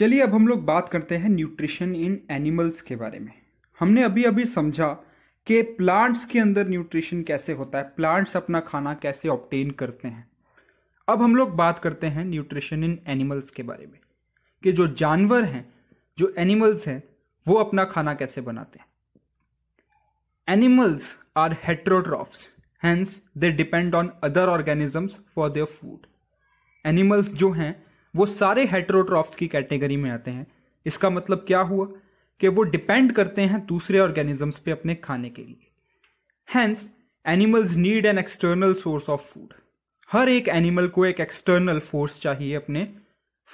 चलिए अब हम लोग बात करते हैं न्यूट्रिशन इन एनिमल्स के बारे में हमने अभी अभी समझा कि प्लांट्स के अंदर न्यूट्रिशन कैसे होता है प्लांट्स अपना खाना कैसे ऑप्टेन करते हैं अब हम लोग बात करते हैं न्यूट्रिशन इन एनिमल्स के बारे में कि जो जानवर हैं जो एनिमल्स हैं वो अपना खाना कैसे बनाते हैं animals are heterotrophs hence they depend on other organisms for their food animals जो हैं वो सारे हेट्रोट्रॉफ्स की कैटेगरी में आते हैं इसका मतलब क्या हुआ कि वो डिपेंड करते हैं दूसरे ऑर्गेनिजम्स पे अपने खाने के लिए hence animals need an external source of food हर एक एनिमल को एक एक्सटर्नल फोर्स चाहिए अपने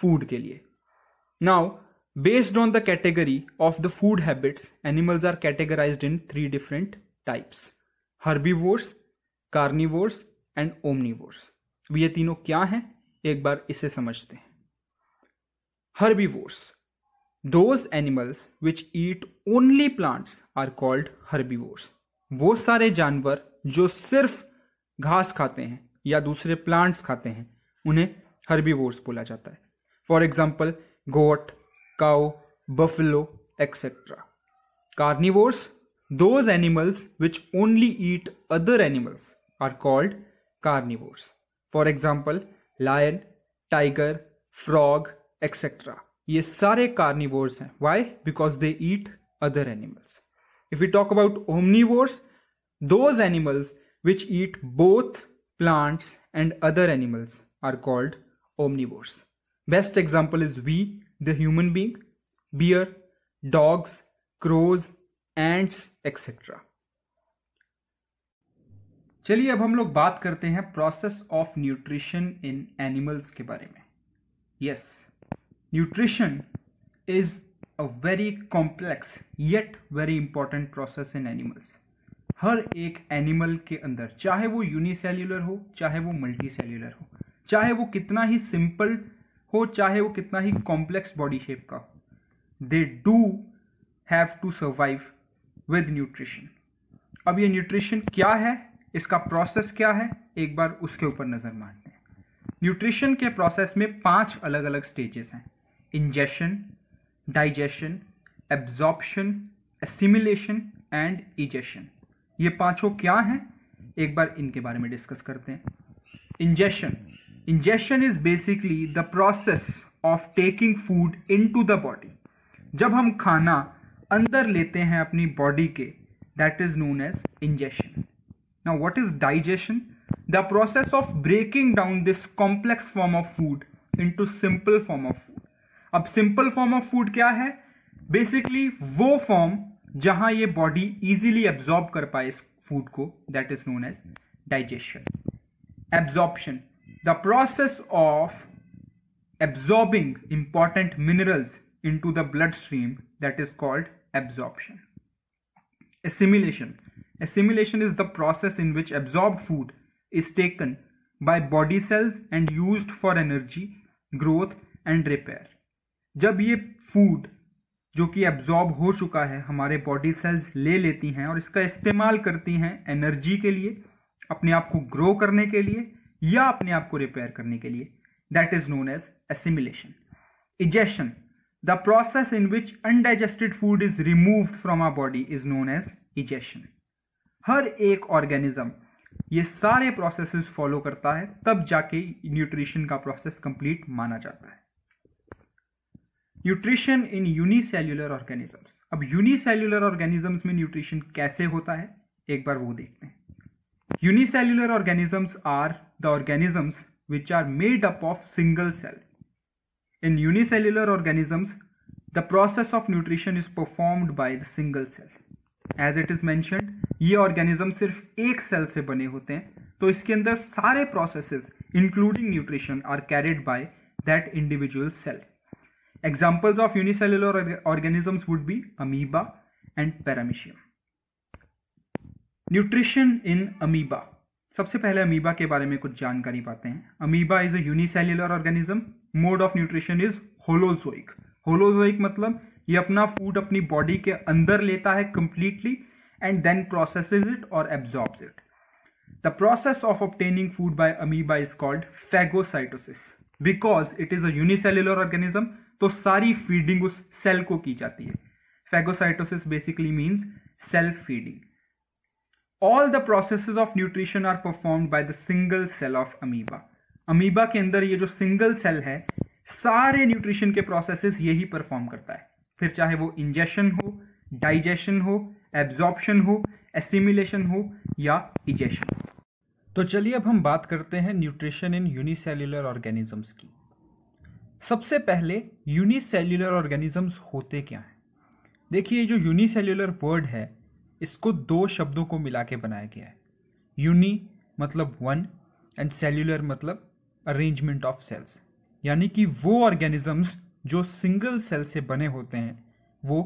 फूड के लिए now based on the category of the food habits animals are categorized in three different types herbivores carnivores and omnivores अब ये तीनों क्या हैं एक बार इसे समझते हैं herbivores. Those animals which eat only plants are called herbivores. वो सारे जानवर जो सिर्फ घास खाते हैं या दूसरे प्लांट्स खाते हैं उन्हें हर्बीवोर्स बोला जाता है for example goat cow buffalo etcetera carnivores those animals which only eat other animals are called carnivores for example lion tiger frog etcetera ये सारे कार्निवोर्स हैं why because they eat other animals if you talk about omnivores those animals which eat both plants and other animals are called omnivores best example is we the human being bear dogs crows ants etcetera चलिए अब हम लोग बात करते हैं process of nutrition in animals के बारे में yes yes. Nutrition is a very complex yet very important process in animals हर एक एनिमल के अंदर चाहे वो यूनिसेल्यूलर हो चाहे वो मल्टी सेल्यूलर हो चाहे वो कितना ही सिंपल हो चाहे वो कितना ही कॉम्प्लेक्स बॉडी शेप का हो they do have to survive with nutrition अब ये न्यूट्रिशन क्या है इसका प्रोसेस क्या है एक बार उसके ऊपर नज़र मारते हैं न्यूट्रिशन के प्रोसेस में पांच अलग अलग स्टेजेस हैं ingestion digestion absorption, assimilation and egestion ये पांचों क्या हैं एक बार इनके बारे में डिस्कस करते हैं ingestion ingestion is basically the process of taking food into the body जब हम खाना अंदर लेते हैं अपनी बॉडी के that is known as ingestion now what is digestion the process of breaking down this complex form of food into simple form of food अब simple form of food क्या है बेसिकली वो form जहां ये body easily absorb कर पाए इस food को that is known as digestion absorption the process of absorbing important minerals into the blood stream that is called absorption assimilation assimilation is the process in which absorb food is taken by body cells and use for energy growth and repair जब ये food जो कि absorb हो चुका है हमारे body cells ले लेती हैं और इसका इस्तेमाल करती हैं एनर्जी के लिए अपने आप को ग्रो करने के लिए या अपने आप को रिपेयर करने के लिए that is known as assimilation egestion the process in which undigested food is remove from our body is known as egestion हर एक ऑर्गेनिज्म ये सारे प्रोसेसेस फॉलो करता है तब जाके न्यूट्रिशन का प्रोसेस कंप्लीट माना जाता है न्यूट्रिशन इन यूनिसेल्युलर ऑर्गेनिजम्स अब यूनिसेल्युलर ऑर्गेनिजम्स में न्यूट्रिशन कैसे होता है एक बार वो देखते हैं unicellular organisms are the organisms which are made up of single cell in unicellular organisms the process of nutrition is performed by the single cell as it is मैं ये ऑर्गेनिज्म सिर्फ एक सेल से बने होते हैं तो इसके अंदर सारे processes including nutrition are carried by that individual cell Examples of unicellular organisms would be amoeba and paramecium. Nutrition in amoeba सबसे पहले अमीबा के बारे में कुछ जानकारी पाते हैं अमीबा इज अलर organism mode of nutrition is holozoic holozoic मतलब ये अपना फूड अपनी बॉडी के अंदर लेता है completely and then process it और absorb it the process of obtaining food by amoeba is called phagocytosis because it is अलर ऑर्गेनिज्म तो सारी फीडिंग उस सेल को की जाती है phagocytosis basically means self feeding all the process of nutrition are performed by the single cell of amoeba amoeba के अंदर ये जो सिंगल सेल है सारे न्यूट्रिशन के प्रोसेसेस यही परफॉर्म करता है फिर चाहे वो इंजेशन हो डाइजेशन हो एब्जॉर्प्शन हो एसिमिलेशन हो या इजेशन हो तो चलिए अब हम बात करते हैं न्यूट्रिशन इन यूनिसेल्युलर ऑर्गेनिजम्स की सबसे पहले यूनिसेल्युलर ऑर्गेनिजम्स होते क्या हैं देखिए जो यूनिसेल्युलर वर्ड है इसको दो शब्दों को मिला के बनाया गया है यूनि मतलब वन एंड सेल्यूलर मतलब अरेंजमेंट ऑफ सेल्स यानी कि वो ऑर्गेनिजम्स जो सिंगल सेल से बने होते हैं वो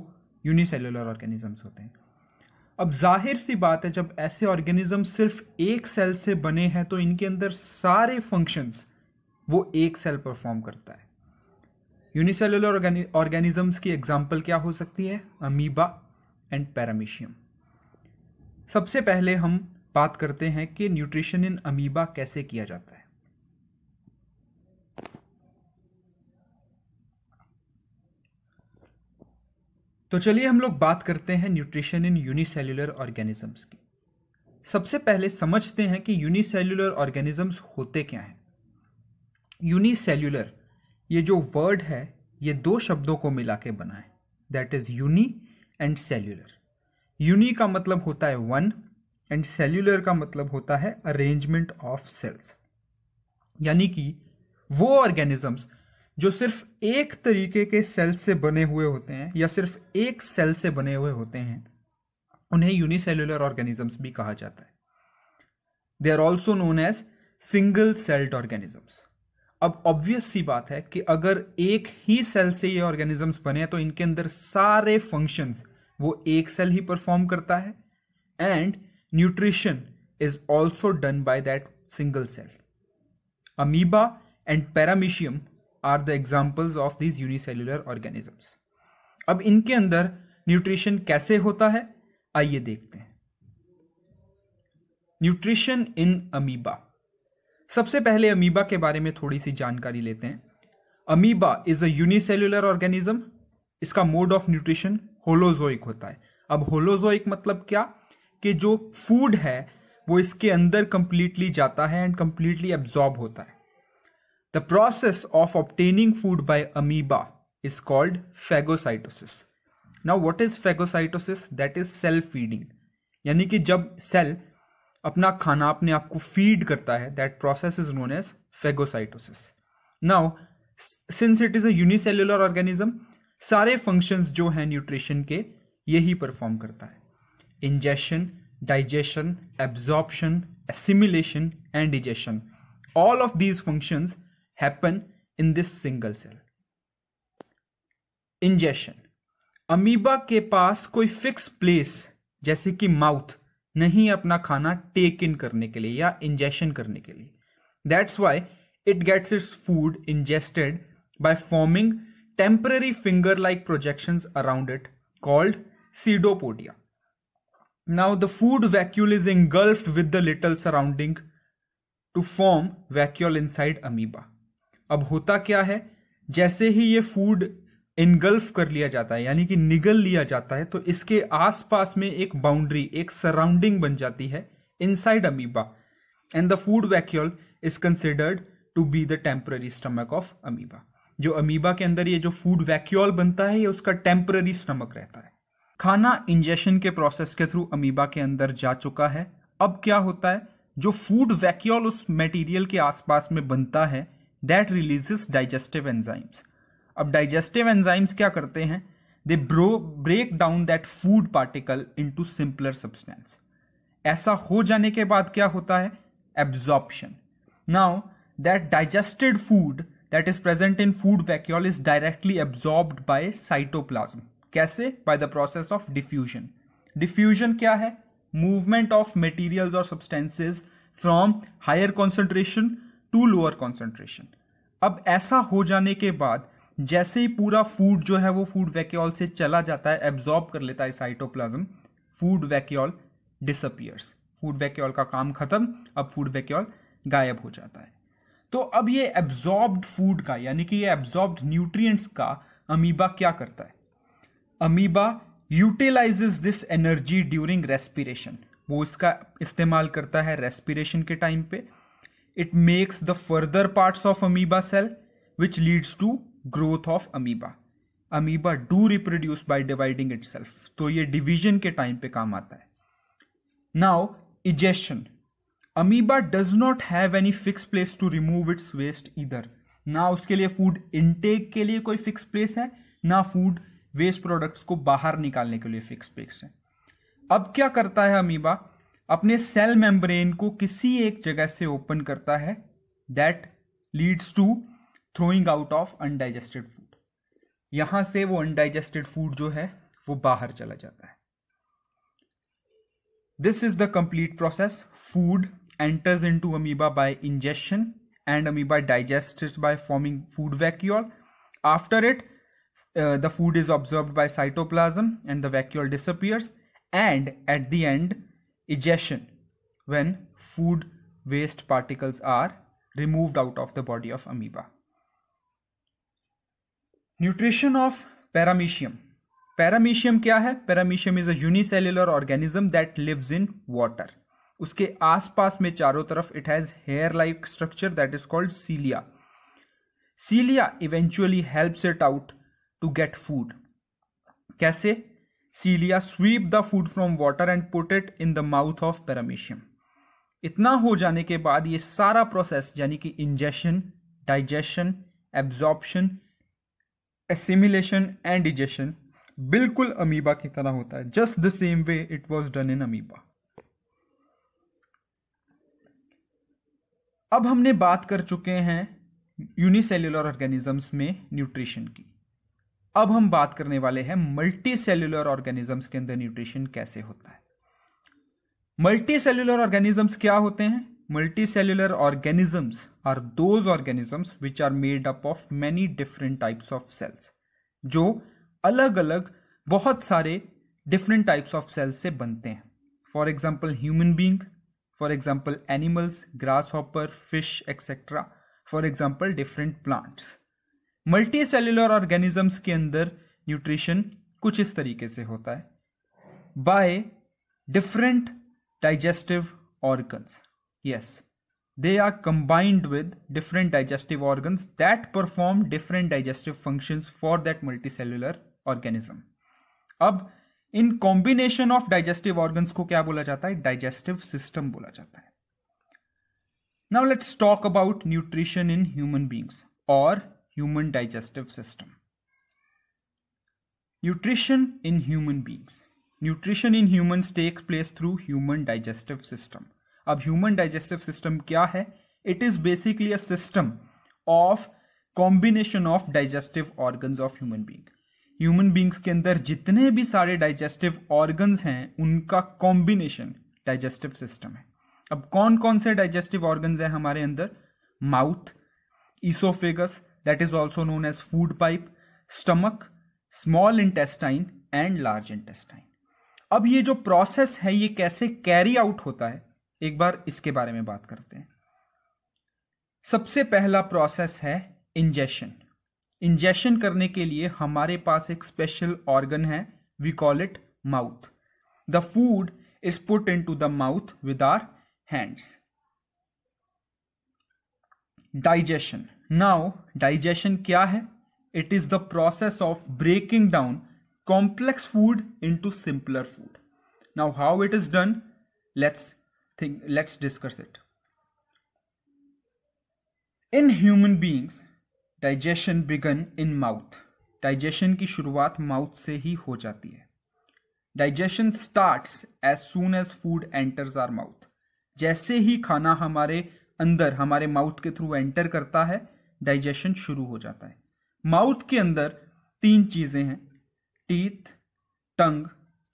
यूनिसेल्युलर ऑर्गेनिजम्स होते हैं अब जाहिर सी बात है जब ऐसे ऑर्गेनिज्म सिर्फ एक सेल से बने हैं तो इनके अंदर सारे फंक्शंस वो एक सेल परफॉर्म करता है यूनिसेलुलर ऑर्गेनिजम्स की एग्जाम्पल क्या हो सकती है अमीबा एंड पैरामीशियम सबसे पहले हम बात करते हैं कि न्यूट्रिशन इन अमीबा कैसे किया जाता है तो चलिए हम लोग बात करते हैं न्यूट्रिशन इन यूनिसेल्युलर ऑर्गेनिजम्स की सबसे पहले समझते हैं कि यूनिसेल्युलर ऑर्गेनिजम्स होते क्या हैं यूनिसेल्यूलर ये जो वर्ड है ये दो शब्दों को मिला के बना है that is uni and cellular uni का मतलब होता है वन एंड सेल्यूलर का मतलब होता है अरेंजमेंट ऑफ सेल्स यानी कि वो ऑर्गेनिजम्स जो सिर्फ एक तरीके के सेल से बने हुए होते हैं या सिर्फ एक सेल से बने हुए होते हैं उन्हें यूनिसेलुलर ऑर्गेनिजम्स भी कहा जाता है they are also known as single celled organisms अब ऑब्वियस सी बात है कि अगर एक ही सेल से ये ऑर्गेनिजम्स बने तो इनके अंदर सारे फंक्शंस वो एक सेल ही परफॉर्म करता है and nutrition is also done by that single cell amoeba and paramecium are the examples of these unicellular organisms अब इनके अंदर न्यूट्रिशन कैसे होता है आइए देखते हैं न्यूट्रिशन इन अमीबा सबसे पहले अमीबा के बारे में थोड़ी सी जानकारी लेते हैं amoeba is a unicellular organism इसका मोड ऑफ न्यूट्रिशन होलोजोइक होता है अब होलोजोइक मतलब क्या कि जो फूड है वो इसके अंदर कंप्लीटली जाता है एंड कंप्लीटली एब्जॉर्ब होता है the process of obtaining food by amoeba is called phagocytosis now what is phagocytosis that is cell feeding यानी कि जब सेल अपना खाना अपने आप को फीड करता है that process is known as phagocytosis now since it is a unicellular organism सारे फंक्शंस जो हैं न्यूट्रिशन के यही परफॉर्म करता है ingestion digestion absorption assimilation and egestion all of these functions happen in this single cell ingestion amoeba के पास कोई फिक्स प्लेस जैसे कि माउथ नहीं अपना खाना टेक इन करने के लिए या इंजेशन करने के लिए that's why it gets its food ingested by forming temporary finger like projection around it called pseudopodia now the food vacuole is engulf with the little surrounding to form vacuole inside amoeba अब होता क्या है जैसे ही ये food engulf कर लिया जाता है यानी कि निगल लिया जाता है तो इसके आसपास में एक बाउंड्री एक सराउंडिंग बन जाती है inside amoeba and the food vacuole is considered to be the temporary stomach of amoeba जो अमीबा के अंदर ये जो फूड वैक्यूल बनता है ये उसका टेम्पररी स्टमक रहता है खाना इंजेशन के प्रोसेस के थ्रू अमीबा के अंदर जा चुका है अब क्या होता है जो फूड वैक्यूल उस मटेरियल के आसपास में बनता है दैट रिलीजेस डाइजेस्टिव एंजाइम्स अब डाइजेस्टिव एंजाइम्स क्या करते हैं they bro break down that food particle into simpler substance ऐसा हो जाने के बाद क्या होता है absorption now that digested food that is present in food vacuole is directly absorbed by cytoplasm कैसे by the process of diffusion diffusion क्या है मूवमेंट ऑफ मटेरियल्स और substances from higher concentration to lower concentration अब ऐसा हो जाने के बाद जैसे ही पूरा फूड जो है वो फूड वैक्यूल से चला जाता है एब्जॉर्ब कर लेता है cytoplasm food vacuole disappears food vacuole का काम खत्म अब फूड वैक्यूल गायब हो जाता है तो अब ये एब्जॉर्ब्ड फूड का यानी कि ये एब्जॉर्ब्ड न्यूट्रिएंट्स का अमीबा क्या करता है amoeba utilizes this energy during respiration वो इसका इस्तेमाल करता है रेस्पिरेशन के टाइम पे it makes the further parts of amoeba cell which leads to growth of amoeba amoeba do reproduce by dividing it तो ये डिवीजन के टाइम पे काम आता है now egestion amoeba does not have any fix place to remove its waste इधर ना उसके लिए फूड इनटेक के लिए कोई फिक्स प्लेस है ना फूड वेस्ट प्रोडक्ट्स को बाहर निकालने के लिए फिक्स प्लेस है अब क्या करता है अमीबा अपने सेल मेम्ब्रेन को किसी एक जगह से ओपन करता है that leads to Throwing out of undigested food. यहाँ से वो अनडाइजेस्टेड फूड food है वो बाहर चला जाता है this is the enters into amoeba by ingestion and amoeba digests by forming food vacuole. After it, uh, the food is absorbed by cytoplasm and the vacuole disappears and at the end egestion when food waste particles are removed out of the body of amoeba. Nutrition of paramecium paramecium क्या है paramecium is a unicellular organism that lives in water उसके आसपास में चारों तरफ it has hair like structure that is called cilia cilia eventually helps it out to get food कैसे cilia sweep the food from water and put it in the mouth of paramecium इतना हो जाने के बाद ये सारा process यानी कि ingestion digestion absorption assimilation and egestion बिल्कुल अमीबा की तरह होता है just the same way it was done in amoeba अब हमने बात कर चुके हैं यूनिसेल्युलर ऑर्गेनिजम्स में न्यूट्रिशन की अब हम बात करने वाले हैं मल्टी सेल्युलर ऑर्गेनिजम्स के अंदर न्यूट्रिशन कैसे होता है मल्टी सेल्युलर ऑर्गेनिजम्स क्या होते हैं multicellular organisms are those organisms which are made up of many different types of cells जो अलग अलग बहुत सारे डिफरेंट टाइप्स ऑफ सेल्स से बनते हैं for example human being for example animals grasshopper fish etcetera for example different plants multicellular organisms के अंदर न्यूट्रिशन कुछ इस तरीके से होता है by different digestive organs yes They are combined with different digestive organs that perform different digestive functions for that multicellular organism. अब इन कॉम्बिनेशन ऑफ डाइजेस्टिव ऑर्गन्स को क्या बोला जाता है डाइजेस्टिव सिस्टम बोला जाता है now let's talk about nutrition in human beings और human digestive system nutrition in human beings nutrition in humans takes place through human digestive system अब ह्यूमन डाइजेस्टिव सिस्टम क्या है it is basically a system of combination of digestive organ of human being human beings के अंदर जितने भी सारे digestive organ हैं उनका कॉम्बिनेशन डाइजेस्टिव सिस्टम है अब कौन कौन से डाइजेस्टिव ऑर्गन है हमारे अंदर mouth oesophagus that is also known as food pipe stomach small intestine and large intestine अब ये जो प्रोसेस है ये कैसे कैरी आउट होता है एक बार इसके बारे में बात करते हैं सबसे पहला प्रोसेस है इंजेशन इंजेशन करने के लिए हमारे पास एक स्पेशल ऑर्गन है we call it mouth the food is put into the mouth with our hands digestion now digestion क्या है it is the process of breaking down complex food into simpler food now how it is done let's think let's discuss it in human beings digestion begun in mouth digestion की शुरुआत mouth से ही हो जाती है digestion starts as soon as food enters our mouth जैसे ही खाना हमारे अंदर हमारे माउथ के थ्रू एंटर करता है डाइजेशन शुरू हो जाता है माउथ के अंदर तीन चीज़ें हैं teeth tongue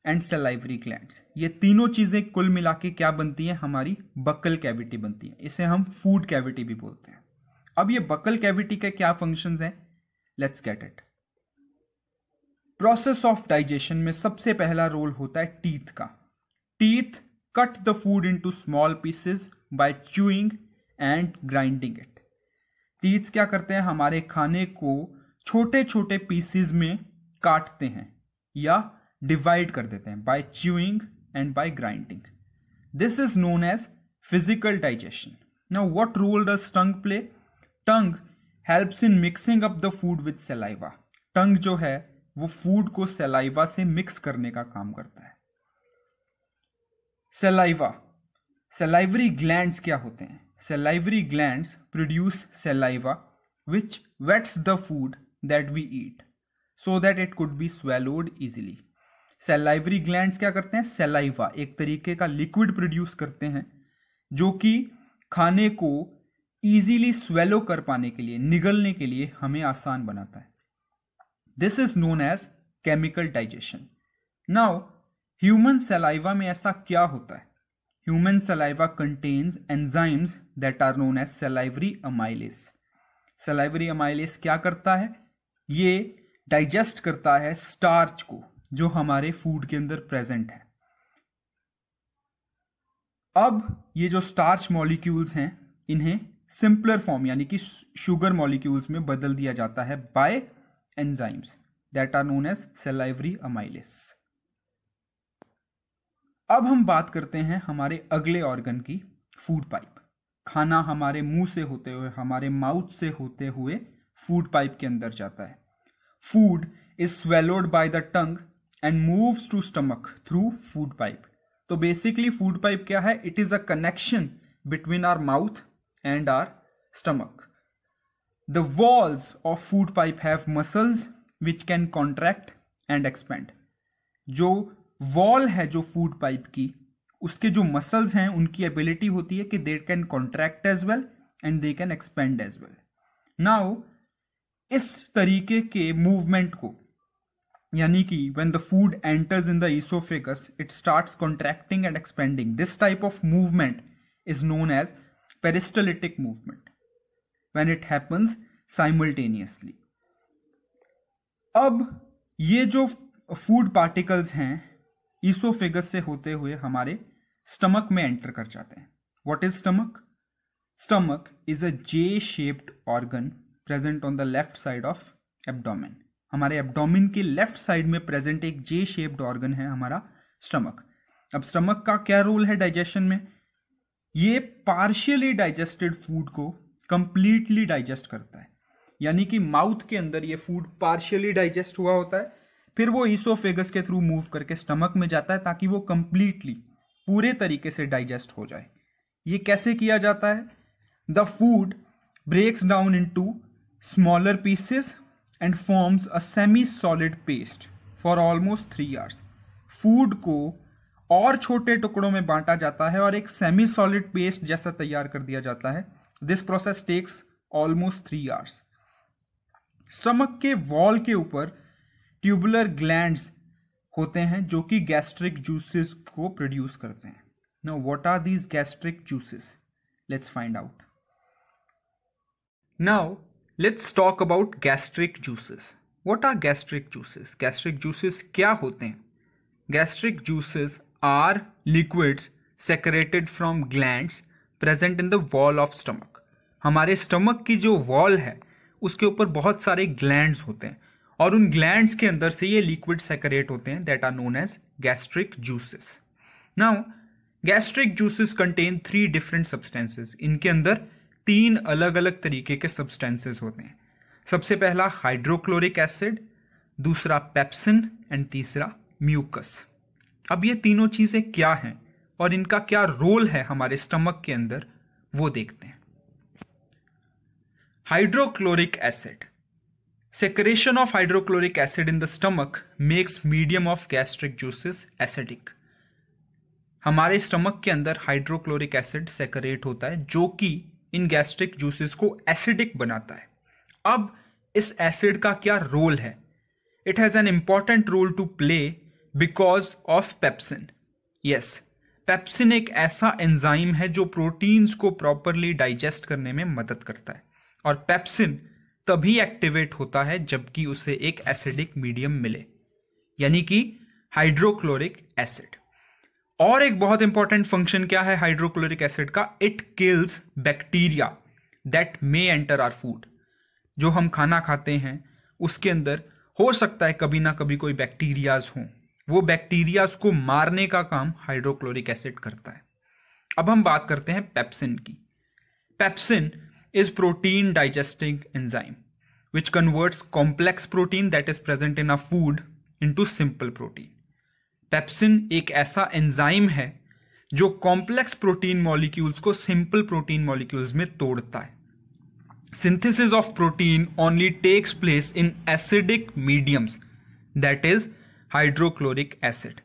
and salivary gland ये तीनों चीज़ें कुल मिला के क्या बनती हैं हमारी बकल कैविटी बनती है इसे हम फूड कैविटी भी बोलते हैं अब ये बकल कैविटी के क्या फंक्शन हैं let's get it process of digestion में सबसे पहला रोल होता है टीथ का teeth cut the food into small pieces by chewing and grinding it teeth क्या करते हैं हमारे खाने को छोटे छोटे पीसेस में काटते हैं या डिवाइड कर देते हैं by chewing and by grinding this is known as physical digestion now what role does tongue play tongue helps in mixing up the food with saliva tongue जो है वो फूड को सेलाइवा से मिक्स करने का काम करता है सेलाइवा सेलाइवरी ग्लैंड क्या होते हैं salivary gland produce saliva which wets the food that we eat so that it could be swallowed easily salivary gland क्या करते हैं सेलाइवा एक तरीके का लिक्विड प्रोड्यूस करते हैं जो कि खाने को ईजीली स्वेलो कर पाने के लिए निगलने के लिए हमें आसान बनाता है this is known as chemical digestion now human saliva में ऐसा क्या होता है human saliva contains enzymes that are known as salivary amylase salivary amylase क्या करता है ये डाइजेस्ट करता है स्टार्च को जो हमारे फूड के अंदर प्रेजेंट है अब ये जो स्टार्च मॉलिक्यूल्स हैं इन्हें सिंपलर फॉर्म यानी कि शुगर मॉलिक्यूल्स में बदल दिया जाता है by enzymes that are known as salivary amylase अब हम बात करते हैं हमारे अगले ऑर्गन की फूड पाइप खाना हमारे मुंह से होते हुए हमारे माउथ से होते हुए फूड पाइप के अंदर जाता है food is swallowed by the tongue and moves to stomach through food pipe तो बेसिकली फूड पाइप क्या है it is a connection between our mouth and our stomach the walls of food pipe have muscles which can contract and expand जो wall है जो food pipe की उसके जो muscles हैं उनकी एबिलिटी होती है कि they can contract as well and they can expand as well now इस तरीके के मूवमेंट को यानी कि when the food enters in the it start contracting and expanding this type of movement is known as peristaltic movement when it happens simultaneously अब ये जो food particles हैं ईसोफेगस से होते हुए हमारे स्टमक में एंटर कर जाते हैं what is stomach stomach is a J shaped organ present on the left side of abdomen हमारे एब्डोमिन के लेफ्ट साइड में प्रेजेंट एक जे शेप्ड ऑर्गन है हमारा स्टमक अब स्टमक का क्या रोल है डाइजेशन में ये पार्शियली डाइजेस्टेड फूड को कंप्लीटली डाइजेस्ट करता है यानी कि माउथ के अंदर ये फूड पार्शियली डाइजेस्ट हुआ होता है फिर वो ईसोफेगस के थ्रू मूव करके स्टमक में जाता है ताकि वो कंप्लीटली पूरे तरीके से डाइजेस्ट हो जाए ये कैसे किया जाता है the food breaks down into smaller pieces and forms a semi solid paste for almost three hours food को और छोटे टुकड़ों में बांटा जाता है और एक सेमी सॉलिड पेस्ट जैसा तैयार कर दिया जाता है this process takes almost three hours stomach के वॉल के ऊपर ट्यूबुलर ग्लैंड होते हैं जो कि गैस्ट्रिक जूसेस को प्रोड्यूस करते हैं know what are these gastric juices let's find out now let's talk about gastric juices what are gastric juices gastric juices क्या होते हैं gastric juices are liquids secreted from glands present in the wall of stomach हमारे stomach की जो wall है उसके ऊपर बहुत सारे ग्लैंड्स होते हैं और उन ग्लैंड्स के अंदर से ये लिक्विड सेक्रेट होते हैं that are known as gastric juices now gastric juices contain three different substances इनके अंदर तीन अलग अलग तरीके के सब्सटेंसेस होते हैं सबसे पहला हाइड्रोक्लोरिक एसिड दूसरा पेप्सिन एंड तीसरा म्यूकस अब ये तीनों चीज़ें क्या हैं और इनका क्या रोल है हमारे स्टमक के अंदर वो देखते हैं hydrochloric acid secretion of hydrochloric acid in the stomach makes medium of gastric juices acidic हमारे स्टमक के अंदर हाइड्रोक्लोरिक एसिड सेकरेट होता है जो कि इन गैस्ट्रिक जूसेस को एसिडिक बनाता है अब इस एसिड का क्या रोल है it has an important role to play because of pepsin yes pepsin एक ऐसा एंजाइम है जो प्रोटीन्स को प्रॉपरली डाइजेस्ट करने में मदद करता है और पेप्सिन तभी एक्टिवेट होता है जबकि उसे एक एसिडिक मीडियम मिले यानी कि हाइड्रोक्लोरिक एसिड और एक बहुत इंपॉर्टेंट फंक्शन क्या है हाइड्रोक्लोरिक एसिड का it kills bacteria that may enter our food जो हम खाना खाते हैं उसके अंदर हो सकता है कभी ना कभी कोई बैक्टीरियाज हों वो बैक्टीरियाज को मारने का काम हाइड्रोक्लोरिक एसिड करता है अब हम बात करते हैं पेप्सिन की pepsin is protein digesting enzyme which converts complex protein that is present in a food into simple protein pepsin एक ऐसा एंजाइम है जो कॉम्प्लेक्स प्रोटीन मॉलिक्यूल्स को सिंपल प्रोटीन मॉलिक्यूल्स में तोड़ता है synthesis of protein only takes place in acidic mediums that is hydrochloric acid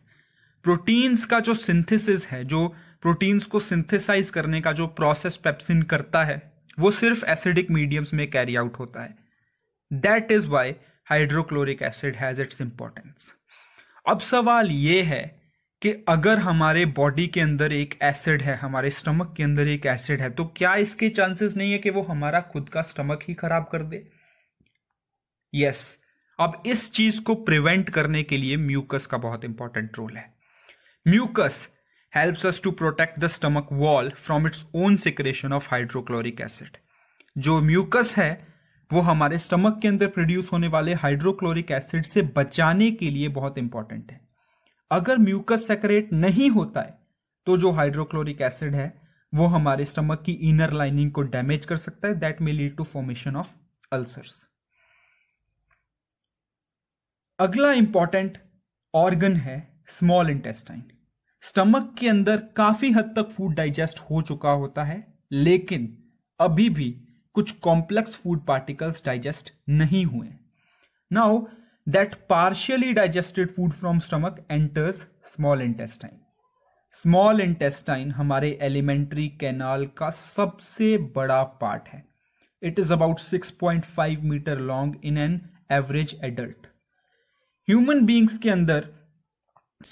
proteins का जो सिंथेसिस है जो प्रोटीन्स को सिंथेसाइज करने का जो प्रोसेस पेप्सिन करता है वो सिर्फ एसिडिक मीडियम्स में कैरी आउट होता है that is why hydrochloric acid has its importance अब सवाल ये है कि अगर हमारे बॉडी के अंदर एक एसिड है हमारे स्टमक के अंदर एक एसिड है तो क्या इसके चांसेस नहीं है कि वो हमारा खुद का स्टमक ही खराब कर दे यस अब इस चीज को प्रिवेंट करने के लिए म्यूकस का बहुत इंपॉर्टेंट रोल है mucus helps us to protect the stomach wall from its own secretion of hydrochloric acid जो म्यूकस है वो हमारे स्टमक के अंदर प्रोड्यूस होने वाले हाइड्रोक्लोरिक एसिड से बचाने के लिए बहुत इंपॉर्टेंट है अगर म्यूकस सेक्रेट नहीं होता है तो जो हाइड्रोक्लोरिक एसिड है वो हमारे स्टमक की इनर लाइनिंग को डैमेज कर सकता है that may lead to formation of ulcers अगला इंपॉर्टेंट ऑर्गन है स्मॉल इंटेस्टाइन स्टमक के अंदर काफी हद तक फूड डाइजेस्ट हो चुका होता है लेकिन अभी भी कुछ कॉम्प्लेक्स फूड पार्टिकल्स डाइजेस्ट नहीं हुए now that partially digested food from stomach enters small intestine small intestine हमारे एलिमेंट्री कैनाल का सबसे बड़ा पार्ट है it is about 6.5 meter long in an average adult human beings के अंदर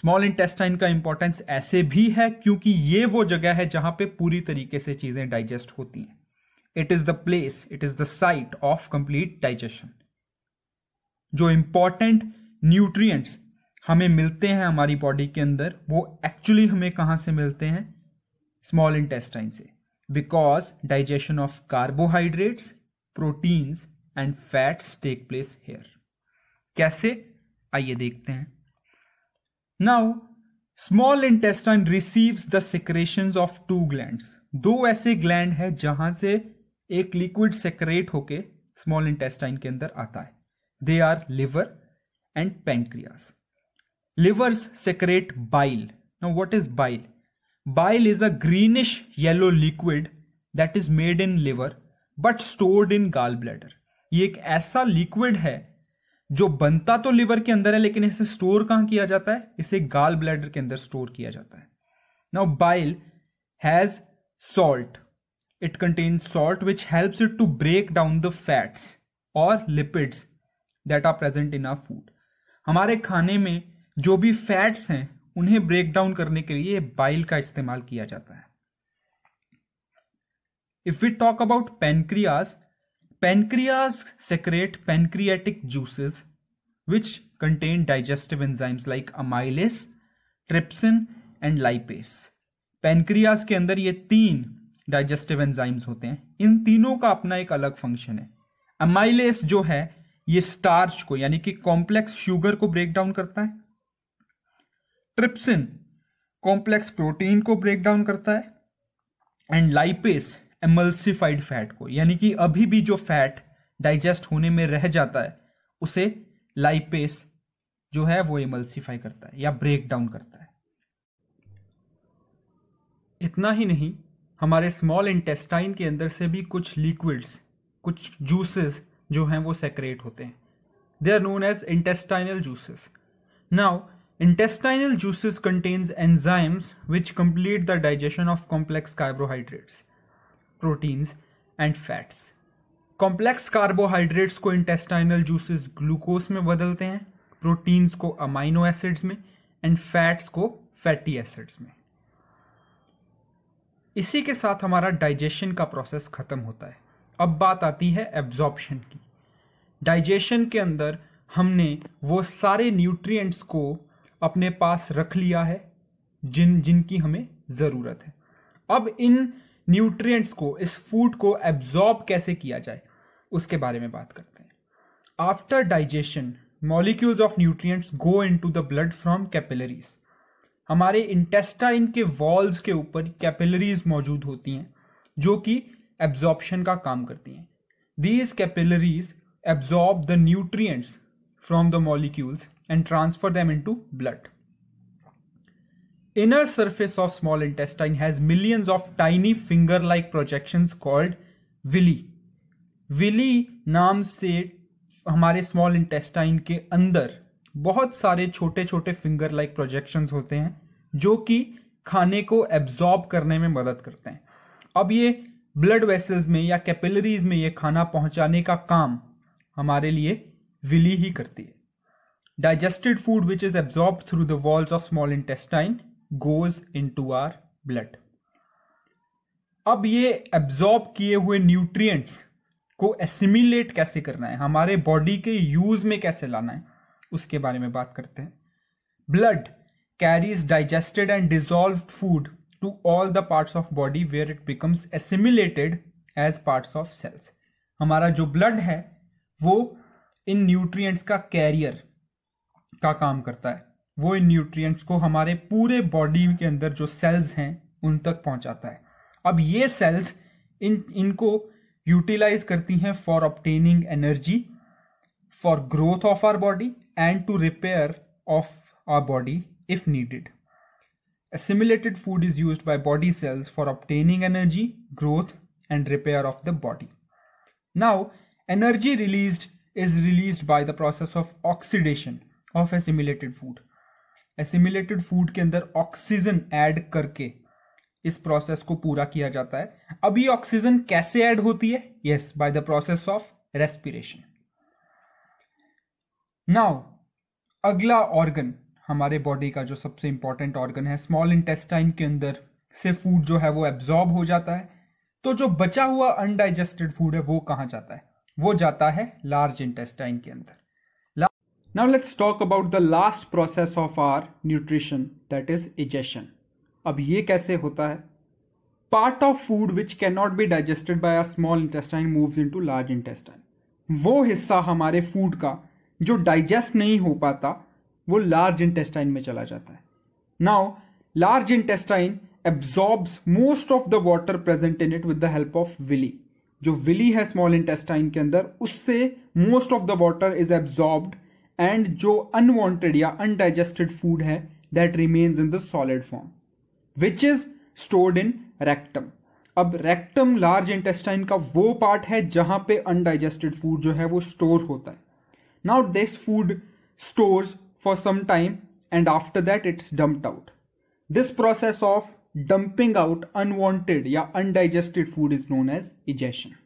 स्मॉल इंटेस्टाइन का इंपॉर्टेंस ऐसे भी है क्योंकि ये वो जगह है जहां पे पूरी तरीके से चीजें डाइजेस्ट होती हैं it is the place it is the site of complete digestion जो इंपॉर्टेंट न्यूट्रिएंट्स हमें मिलते हैं हमारी बॉडी के अंदर वो एक्चुअली हमें कहां से मिलते हैं स्मॉल इंटेस्टाइन से because digestion of carbohydrates proteins and fats take place here कैसे आइए देखते हैं now small intestine receives the secretion of two gland दो ऐसे ग्लैंड है जहां से एक लिक्विड सेक्रेट होके स्मॉल इंटेस्टाइन के अंदर आता है they are liver and livers secrete bile now what is bile bile is a greenish yellow liquid that is made in liver but stored in gall bladder ये एक ऐसा liquid है जो बनता तो लिवर के अंदर है लेकिन इसे स्टोर कहां किया जाता है इसे गाल ब्लैडर के अंदर स्टोर किया जाता है now bile has salt it contain salt which help it to break down the fats और lipids that are present in our food हमारे खाने में जो भी फैट्स हैं उन्हें ब्रेक डाउन करने के लिए बाइल का इस्तेमाल किया जाता है if we talk about pancreas pancreas secrete pancreatic juices which contain digestive enzymes like amylase trypsin and lipase pancreas के अंदर ये तीन डाइजेस्टिव एंजाइम्स होते हैं इन तीनों का अपना एक अलग फंक्शन है अमाइलेस जो है ये स्टार्च को यानी कि कॉम्प्लेक्स शुगर को ब्रेक डाउन करता है ट्रिप्सिन कॉम्प्लेक्स प्रोटीन को ब्रेक डाउन करता है एंड लाइपेस एमल्सिफाइड फैट को यानी कि अभी भी जो फैट डाइजेस्ट होने में रह जाता है उसे लाइपेस जो है वो इमल्सिफाई करता है या ब्रेक डाउन करता है इतना ही नहीं हमारे स्मॉल इंटेस्टाइन के अंदर से भी कुछ लिक्विड्स कुछ जूसेस जो हैं वो सेक्रेट होते हैं they are known as intestinal juices now intestinal juices contains enzymes which complete the digestion of complex carbohydrates proteins and fats complex carbohydrates को इंटेस्टाइनल जूसेस ग्लूकोज में बदलते हैं प्रोटीन्स को अमाइनो एसिड्स में एंड फैट्स को fatty acids में इसी के साथ हमारा डाइजेशन का प्रोसेस ख़त्म होता है अब बात आती है एब्जॉर्प्शन की डाइजेशन के अंदर हमने वो सारे न्यूट्रिएंट्स को अपने पास रख लिया है जिन जिनकी हमें ज़रूरत है अब इन न्यूट्रिएंट्स को इस फूड को एब्जॉर्ब कैसे किया जाए उसके बारे में बात करते हैं after digestion of of go into the blood from capillaries हमारे इंटेस्टाइन के वॉल्स के ऊपर कैपिलरीज मौजूद होती हैं जो कि एब्जॉर्प्शन का काम करती हैं these capillaries absorb the nutrients from the molecules and transfer them into blood inner surface of small intestine has millions of tiny finger like projection called villi villi नाम से हमारे स्मॉल इंटेस्टाइन के अंदर बहुत सारे छोटे छोटे फिंगर लाइक प्रोजेक्शंस होते हैं जो कि खाने को एब्जॉर्ब करने में मदद करते हैं अब ये ब्लड वेसल्स में या कैपिलरीज में ये खाना पहुंचाने का काम हमारे लिए विली ही करती है food which is absorb through the walls of small intestine goes into our blood अब ये एब्जॉर्ब किए हुए न्यूट्रिएंट्स को एसिमिलेट कैसे करना है हमारे बॉडी के यूज में कैसे लाना है उसके बारे में बात करते हैं blood carries digested and dissolve food to all the parts of body where it becomes assimilated as parts of cells हमारा जो ब्लड है वो इन न्यूट्रिएंट्स का कैरियर का काम करता है वो इन न्यूट्रिएंट्स को हमारे पूरे बॉडी के अंदर जो सेल्स हैं उन तक पहुंचाता है अब ये सेल्स इन इनको यूटिलाइज करती हैं for obtaining energy for growth of our body and to repair of our body if needed assimilated food is use by body cells for obtaining energy growth and repair of the body now energy release is release by the process of oxidation of assimilated food assimilated food के अंदर oxygen add करके इस process को पूरा किया जाता है अब ये ऑक्सीजन कैसे ऐड होती है yes by the process of respiration now अगला ऑर्गन हमारे बॉडी का जो सबसे इंपॉर्टेंट ऑर्गन है स्मॉल इंटेस्टाइन के अंदर से फूड जो है वो एब्जॉर्ब हो जाता है तो जो बचा हुआ अनडाइजेस्टेड फूड है वो कहां जाता है वो जाता है लार्ज इंटेस्टाइन के अंदर now let's talk about the last process of our nutrition that is egestion अब ये कैसे होता है part of food which can not be digested by a small intestine moves into large intestine वो हिस्सा हमारे फूड का जो डाइजेस्ट नहीं हो पाता वो लार्ज इंटेस्टाइन में चला जाता है now large intestine absorbs most of the water present in it with the help of villi जो विली है स्मॉल इंटेस्टाइन के अंदर उससे most of the water is absorbed and जो अनवांटेड या अनडाइजेस्टेड फूड है that remains in the solid form which is stored in rectum अब rectum large intestine का वो पार्ट है जहां पे अनडाइजेस्टेड फूड जो है वो स्टोर होता है Now this food stores for some time and after that it's dumped out. This process of dumping out unwanted or undigested food is known as egestion.